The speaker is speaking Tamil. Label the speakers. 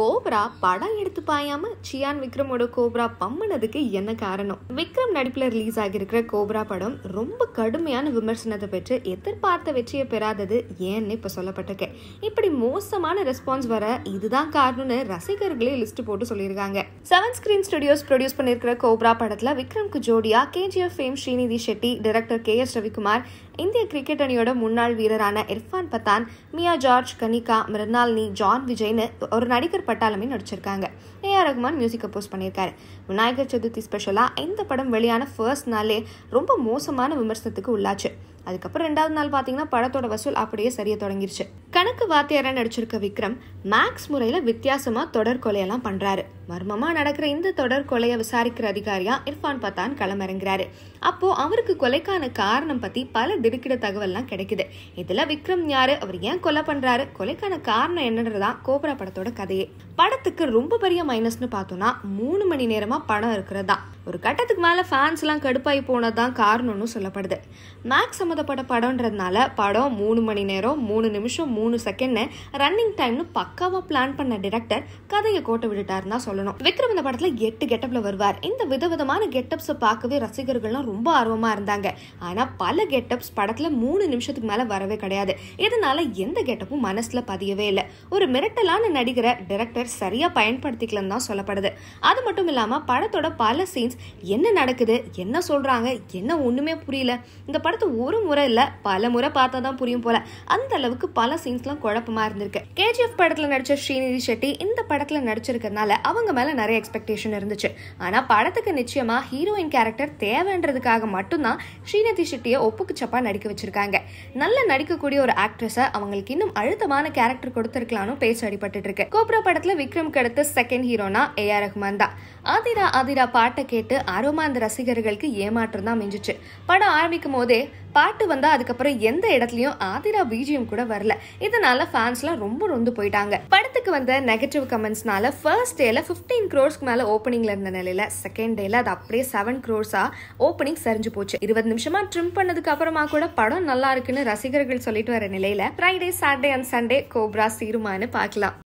Speaker 1: கோப்ரா படம் எடுத்து பாயாம சியான் விக்ரமோட கோப்ரா பம்மனதுக்கு என்ன காரணம் விக்ரம் நடிப்பில் ரிலீஸ் ஆகியிருக்கிற கோப்ரா படம் ரொம்ப கடுமையான விமர்சனத்தை பெற்று எதிர்பார்த்த வெற்றியை பெறாதது ஏன்னு இப்போ சொல்லப்பட்டிருக்கு இப்படி மோசமான ரெஸ்பான்ஸ் வர இதுதான் காரணம்னு ரசிகர்களே லிஸ்ட் போட்டு சொல்லியிருக்காங்க செவன் ஸ்கிரீன் ஸ்டுடியோஸ் ப்ரொடியூஸ் பண்ணிருக்கிற கோப்ரா படத்தில் விக்ரம்க்கு ஜோடியா KGF fame Srinidhi Shetty director K S Ravikumar இந்திய கிரிக்கெட் அணியோட முன்னாள் வீரரான இர்ஃபான் பத்தான் மியா ஜார்ஜ் கனிகா மிருனால்னி ஜான் விஜய்னு ஒரு நடிகர் பட்டாளமே நடிச்சிருக்காங்க A R Rahman music compose பண்ணியிருக்காரு விநாயகர் சதுர்த்தி ஸ்பெஷலாக இந்த படம் வெளியான ஃபர்ஸ்ட் நாளே ரொம்ப மோசமான விமர்சனத்துக்கு உள்ளாச்சு அதுக்கப்புறம் ரெண்டாவது நாள் பார்த்தீங்கன்னா படத்தோட வசூல் அப்படியே சரிய தொடங்கிருச்சு கணக்கு வாத்தியாரா நடிச்சிருக்க விக்ரம் மேக்ஸ் முறையில் வித்தியாசமாக தொடர் கொலையெல்லாம் பண்ணுறாரு மர்மமாக நடக்கிற இந்த தொடர் கொலையை விசாரிக்கிற அதிகாரியா இர்ஃபான் பத்தான் களமிறங்குறாரு அப்போ அவருக்கு கொலைக்கான காரணம் பற்றி பல திடுக்கிட தகவல்லாம் கிடைக்குது இதில் விக்ரம் யாரு அவர் ஏன் கொலை பண்ணுறாரு கொலைக்கான காரணம் என்னன்றதான் கோபுரா படத்தோட கதையே படத்துக்கு ரொம்ப பெரிய மைனஸ்னு பார்த்தோம்னா மூணு மணி நேரமாக படம் இருக்கிறது தான் ஒரு கட்டத்துக்கு மேலே ஃபேன்ஸ்லாம் கடுப்பாகி போனது தான் காரணம்னு சொல்லப்படுது மேக்ஸ் சம்மந்தப்பட்ட படம்ன்றதுனால படம் மூணு மணி நேரம் மூணு நிமிஷம் மூணு செகண்ட் ரன்னிங் டைம்னு பக்காவாக பிளான் பண்ண டிரெக்டர் கதையை கோட்டை விட்டுட்டாருன்னு தான் சொல்லணும் விக்ரம் இந்த படத்தில் எட்டு கெட்டப்பில் வருவார் இந்த விதவிதமான கெட்டப்ஸை பார்க்கவே ரசிகர்கள்லாம் ரொம்ப ஆர்வமாக இருந்தாங்க ஆனால் பல கெட்டப்ஸ் படத்தில் மூணு நிமிஷத்துக்கு மேலே வரவே கிடையாது இதனால எந்த கெட்டப்பும் மனசில் பதியவே இல்லை ஒரு மிரட்டலான நடிகரை டிரெக்டர் சரியாக பயன்படுத்திக்கலன்னு தான் சொல்லப்படுது அது மட்டும் இல்லாமல் படத்தோட பல சீன்ஸ் என்ன நடக்குது என்ன சொல்கிறாங்க என்ன ஒன்றுமே புரியல இந்த படத்தை ஒரு முறை இல்லை பல முறை பார்த்தா தான் புரியும் போல அந்த அளவுக்கு பல சீன்ஸ்லாம் குழப்பமாக இருந்திருக்கு கேஜிஎஃப் படத்தில் நடித்த ஸ்ரீநிதி ஷெட்டி இந்த படத்தில் நடிச்சிருக்கிறதுனால அவங்க மேலே நிறைய எக்ஸ்பெக்டேஷன் இருந்துச்சு ஆனால் படத்துக்கு நிச்சயமாக ஹீரோயின் கேரக்டர் தேவைன்றதுக்காக மட்டும்தான் ஸ்ரீநிதி ஷெட்டியை ஒப்புக்கு சப்பா நடிக்க வச்சிருக்காங்க நல்லா நடிக்கக்கூடிய ஒரு ஆக்ட்ரஸை அவங்களுக்கு இன்னும் அழுத்தமான கேரக்டர் கொடுத்துருக்கலாம்னு பேச்சு அடிபட்டு இருக்கு கோப்ரா படத்தில் விக்ரம் கடுத்த செகண்ட் ஹீரோனா ஏ ஆர் ரஹ்மான் தான் ஆதிரா ஆதிரா பாட்டை கேட்டு கேட்டு அரோமா அந்த ரசிகர்களுக்கு ஏமாற்றம் தான் மிஞ்சிச்சு படம் ஆரம்பிக்கும் போதே பாட்டு வந்தா அதுக்கப்புறம் எந்த இடத்துலயும் ஆதிரா பீஜியம் கூட வரல இதனால ஃபேன்ஸ்லாம் ரொம்ப ரொந்து போயிட்டாங்க படத்துக்கு வந்த நெகட்டிவ் கமெண்ட்ஸ்னால ஃபர்ஸ்ட் டேல ஃபிஃப்டீன் க்ரோர்ஸ்க்கு மேல ஓப்பனிங்ல இருந்த நிலையில செகண்ட் டேல அது அப்படியே செவன் க்ரோர்ஸா ஓப்பனிங் சரிஞ்சு போச்சு இருபது நிமிஷமா ட்ரிம் பண்ணதுக்கு அப்புறமா கூட படம் நல்லா இருக்குன்னு ரசிகர்கள் சொல்லிட்டு வர நிலையில Friday Saturday and Sunday Cobra சீருமான்னு பார்க்கலாம்